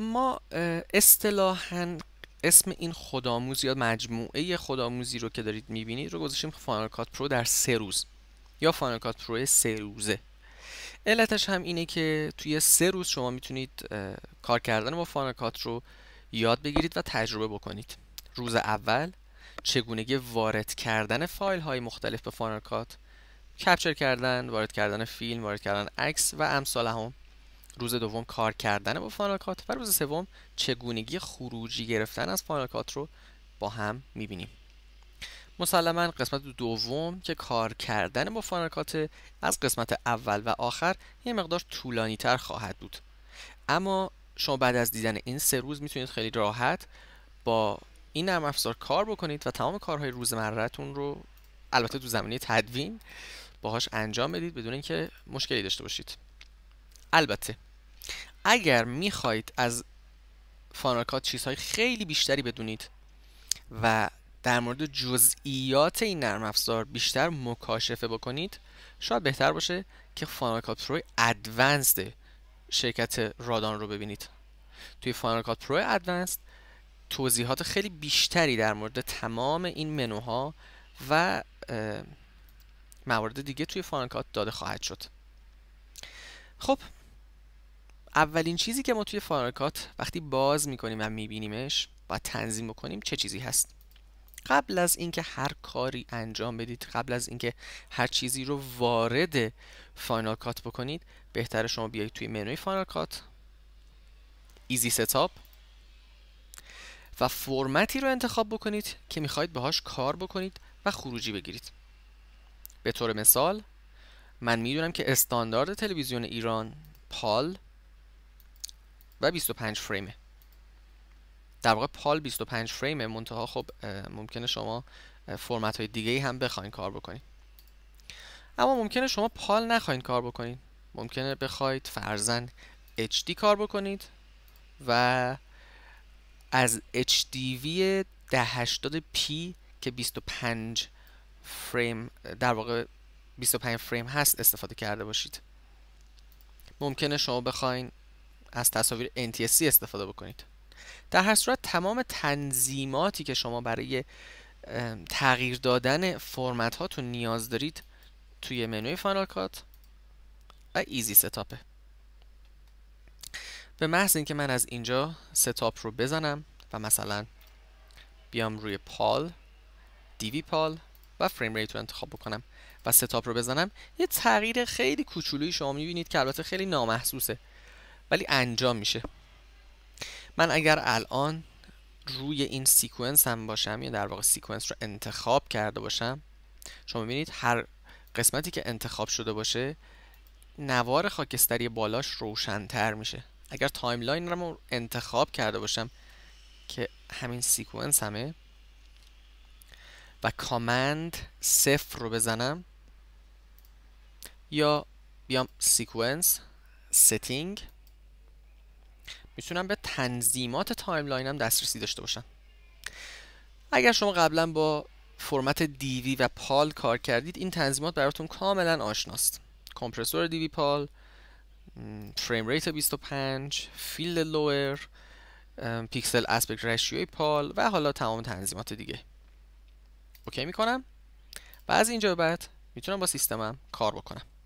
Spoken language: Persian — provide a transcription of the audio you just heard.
ما اصطلاحا اسم این خودآموز یا مجموعه خودآموزی رو که دارید میبینید رو گذاشتیم فانال کات پرو در سه روز یا فاینال کات پرو سه روزه علتش هم اینه که توی سه روز شما میتونید کار کردن با فانال کات رو یاد بگیرید و تجربه بکنید روز اول چگونگی وارد کردن فایل های مختلف به فانال کات کپچر کردن وارد کردن فیلم وارد کردن عکس و امثال هم روز دوم کار کردن با فاینال کات و روز سوم چگونگی خروجی گرفتن از فاینال کات رو با هم میبینیم مسلما قسمت دوم که کار کردن با فاینال کات از قسمت اول و آخر یه مقدار طولانی تر خواهد بود اما شما بعد از دیدن این سه روز میتونید خیلی راحت با این نرم افزار کار بکنید و تمام کارهای روزمرهتون رو البته تو زمینه تدوین باهاش انجام بدید بدون اینکه مشکلی داشته باشید البته اگر میخواهید از فانکات چیزهای خیلی بیشتری بدونید و در مورد جزئیات این نرم افزار بیشتر مکاشفه بکنید شاید بهتر باشه که فانال پرو ادوانسد شرکت رادان رو ببینید توی فانال پرو ادوانسد توضیحات خیلی بیشتری در مورد تمام این منوها و موارد دیگه توی فانکات داده خواهد شد خب اولین چیزی که ما توی کات وقتی باز میکنیم و میبینیمش و تنظیم بکنیم چه چیزی هست قبل از اینکه هر کاری انجام بدید قبل از اینکه هر چیزی رو وارد فاینال کات بکنید بهتر شما بیایید توی منوی فاینال کات ایزی ستاپ و فرمتی رو انتخاب بکنید که میخواید باهاش کار بکنید و خروجی بگیرید به طور مثال من میدونم که استاندارد تلویزیون ایران پال و 25 فریمه در واقع پال 25 فریمه منتها خب ممکنه شما فرمت های دیگه هم بخواین کار بکنید اما ممکنه شما پال نخواین کار بکنید ممکنه بخواید فرزن HD کار بکنید و از HDV 1080p که 25 فریم در واقع 25 فریم هست استفاده کرده باشید ممکنه شما بخواین از تصاویر NTSC استفاده بکنید در هر صورت تمام تنظیماتی که شما برای تغییر دادن فرمت هاتون نیاز دارید توی منوی فانال کات و ایزی ستاپه به محض اینکه من از اینجا ستاپ رو بزنم و مثلا بیام روی پال دیوی پال و فریم ریت رو انتخاب بکنم و ستاپ رو بزنم یه تغییر خیلی کوچولویی شما میبینید که البته خیلی نامحسوسه ولی انجام میشه من اگر الان روی این سیکونس هم باشم یا در واقع سیکونس رو انتخاب کرده باشم شما میبینید هر قسمتی که انتخاب شده باشه نوار خاکستری بالاش روشنتر میشه اگر تایملاین رو انتخاب کرده باشم که همین سیکونس همه و کامند صفر رو بزنم یا بیام سیکونس ستینگ میتونم به تنظیمات تایملاین هم دسترسی داشته باشم اگر شما قبلا با فرمت دیوی و پال کار کردید این تنظیمات براتون کاملا آشناست کمپرسور دیوی پال فریم ریت 25 فیلد لوئر پیکسل اسپکت رشیوی پال و حالا تمام تنظیمات دیگه اوکی میکنم و از اینجا بعد میتونم با سیستمم کار بکنم